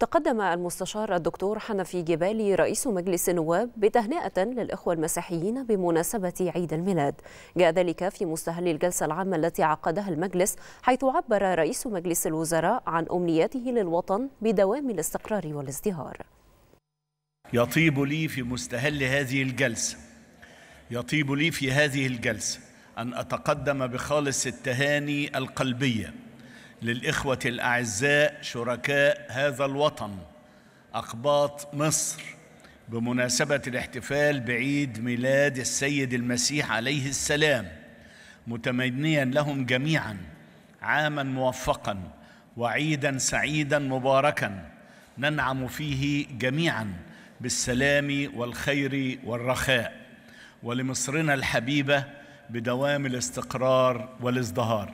تقدم المستشار الدكتور حنفي جبالي رئيس مجلس النواب بتهنئة للإخوة المسيحيين بمناسبة عيد الميلاد جاء ذلك في مستهل الجلسة العامة التي عقدها المجلس حيث عبر رئيس مجلس الوزراء عن أمنياته للوطن بدوام الاستقرار والازدهار يطيب لي في مستهل هذه الجلسة يطيب لي في هذه الجلسة أن أتقدم بخالص التهاني القلبية للإخوة الأعزاء شركاء هذا الوطن أقباط مصر بمناسبة الاحتفال بعيد ميلاد السيد المسيح عليه السلام متمنيا لهم جميعا عاما موفقا وعيدا سعيدا مباركا ننعم فيه جميعا بالسلام والخير والرخاء ولمصرنا الحبيبه بدوام الاستقرار والازدهار